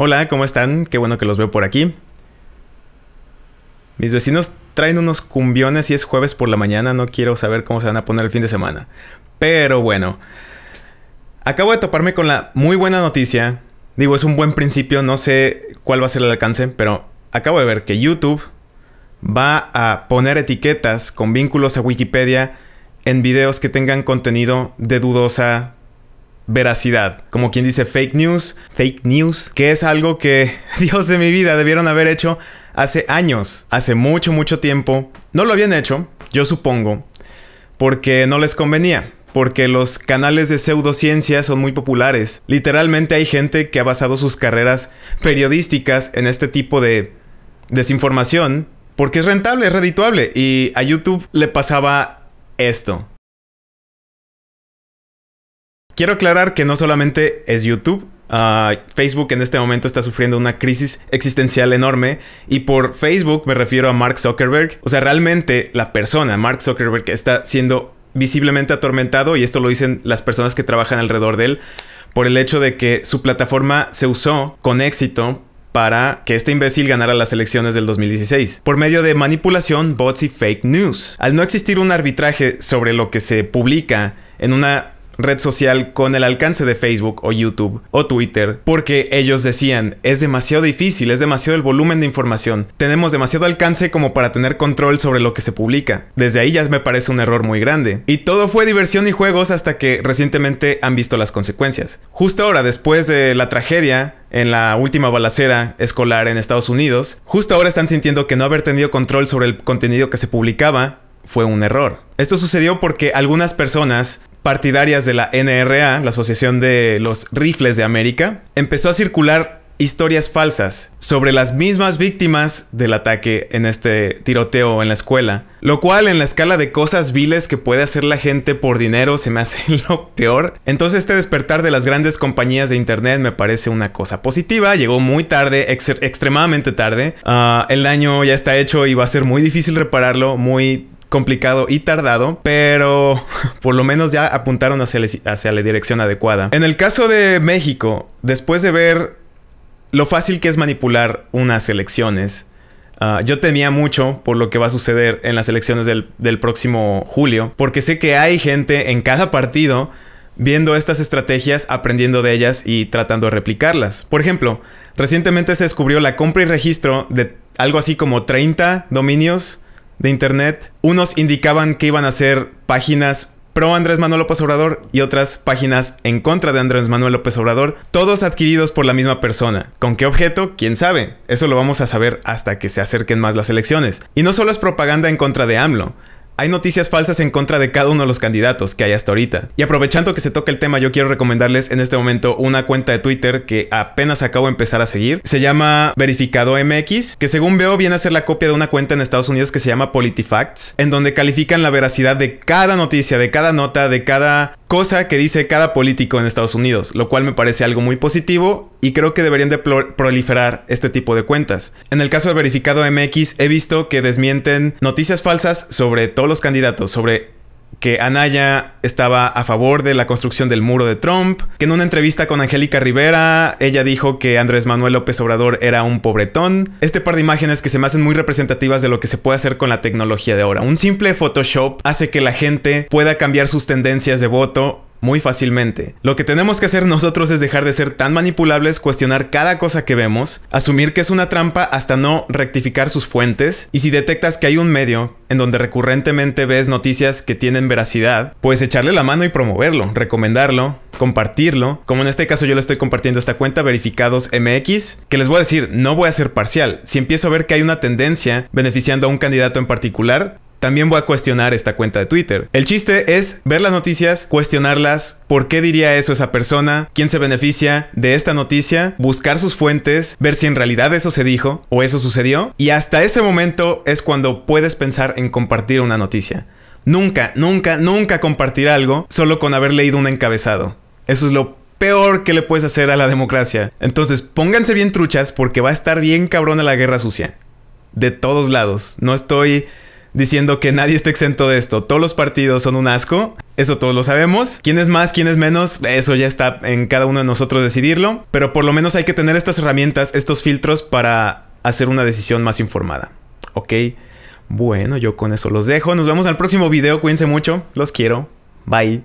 Hola, ¿cómo están? Qué bueno que los veo por aquí. Mis vecinos traen unos cumbiones y es jueves por la mañana, no quiero saber cómo se van a poner el fin de semana. Pero bueno, acabo de toparme con la muy buena noticia. Digo, es un buen principio, no sé cuál va a ser el alcance, pero acabo de ver que YouTube va a poner etiquetas con vínculos a Wikipedia en videos que tengan contenido de dudosa veracidad. Como quien dice fake news, fake news, que es algo que, Dios de mi vida, debieron haber hecho hace años, hace mucho, mucho tiempo. No lo habían hecho, yo supongo, porque no les convenía. Porque los canales de pseudociencia son muy populares. Literalmente hay gente que ha basado sus carreras periodísticas en este tipo de desinformación. Porque es rentable, es redituable. Y a YouTube le pasaba esto. Quiero aclarar que no solamente es YouTube. Ah, Facebook en este momento está sufriendo una crisis existencial enorme y por Facebook me refiero a Mark Zuckerberg. O sea, realmente la persona, Mark Zuckerberg, está siendo visiblemente atormentado y esto lo dicen las personas que trabajan alrededor de él por el hecho de que su plataforma se usó con éxito para que este imbécil ganara las elecciones del 2016, por medio de manipulación, bots y fake news. Al no existir un arbitraje sobre lo que se publica en una red social con el alcance de Facebook o YouTube o Twitter, porque ellos decían, es demasiado difícil, es demasiado el volumen de información, tenemos demasiado alcance como para tener control sobre lo que se publica. Desde ahí ya me parece un error muy grande. Y todo fue diversión y juegos hasta que recientemente han visto las consecuencias. Justo ahora, después de la tragedia, en la última balacera escolar en Estados Unidos, justo ahora están sintiendo que no haber tenido control sobre el contenido que se publicaba fue un error. Esto sucedió porque algunas personas partidarias de la NRA, la Asociación de los Rifles de América, empezó a circular historias falsas sobre las mismas víctimas del ataque en este tiroteo en la escuela. Lo cual en la escala de cosas viles que puede hacer la gente por dinero se me hace lo peor. Entonces este despertar de las grandes compañías de internet me parece una cosa positiva. Llegó muy tarde, extremadamente tarde. Ah, el daño ya está hecho y va a ser muy difícil repararlo, muy complicado y tardado, pero por lo menos ya apuntaron hacia, la dirección adecuada. En el caso de México, después de ver lo fácil que es manipular unas elecciones, ah, yo temía mucho por lo que va a suceder en las elecciones del, del, próximo julio, porque sé que hay gente en cada partido viendo estas estrategias, aprendiendo de ellas y tratando de replicarlas. Por ejemplo, recientemente se descubrió la compra y registro de algo así como 30 dominios de Internet. Unos indicaban que iban a ser páginas pro Andrés Manuel López Obrador y otras páginas en contra de Andrés Manuel López Obrador, todos adquiridos por la misma persona. ¿Con qué objeto? ¿Quién sabe? Eso lo vamos a saber hasta que se acerquen más las elecciones. Y no solo es propaganda en contra de AMLO, hay noticias falsas en contra de cada uno de los candidatos que hay hasta ahorita. Y aprovechando que se toca el tema, yo quiero recomendarles en este momento una cuenta de Twitter que apenas acabo de empezar a seguir. Se llama Verificado MX, que según veo viene a ser la copia de una cuenta en Estados Unidos que se llama Politifacts, en donde califican la veracidad de cada noticia, de cada nota, de cada cosa que dice cada político en Estados Unidos, lo cual me parece algo muy positivo y creo que deberían proliferar este tipo de cuentas. En el caso de Verificado MX he visto que desmienten noticias falsas sobre todos los candidatos, sobre que Anaya estaba a favor de la construcción del muro de Trump, que en una entrevista con Angélica Rivera ella dijo que Andrés Manuel López Obrador era un pobretón. Este par de imágenes que se me hacen muy representativas de lo que se puede hacer con la tecnología de ahora. Un simple Photoshop hace que la gente pueda cambiar sus tendencias de voto muy fácilmente. Lo que tenemos que hacer nosotros es dejar de ser tan manipulables, cuestionar cada cosa que vemos, asumir que es una trampa hasta no rectificar sus fuentes, y si detectas que hay un medio en donde recurrentemente ves noticias que tienen veracidad, puedes echarle la mano y promoverlo, recomendarlo, compartirlo, como en este caso yo le estoy compartiendo esta cuenta verificados MX, que les voy a decir, no voy a ser parcial, si empiezo a ver que hay una tendencia beneficiando a un candidato en particular, también voy a cuestionar esta cuenta de Twitter. El chiste es ver las noticias, cuestionarlas, por qué diría eso esa persona, quién se beneficia de esta noticia, buscar sus fuentes, ver si en realidad eso se dijo o eso sucedió. Y hasta ese momento es cuando puedes pensar en compartir una noticia. Nunca, nunca, nunca compartir algo solo con haber leído un encabezado. Eso es lo peor que le puedes hacer a la democracia. Entonces pónganse bien truchas porque va a estar bien cabrona la guerra sucia. De todos lados. No estoy diciendo que nadie está exento de esto. Todos los partidos son un asco. Eso todos lo sabemos. ¿Quién es más, quién es menos? Eso ya está en cada uno de nosotros decidirlo. Pero por lo menos hay que tener estas herramientas, estos filtros para hacer una decisión más informada. ¿Ok? Bueno, yo con eso los dejo. Nos vemos al próximo video. Cuídense mucho. Los quiero. Bye.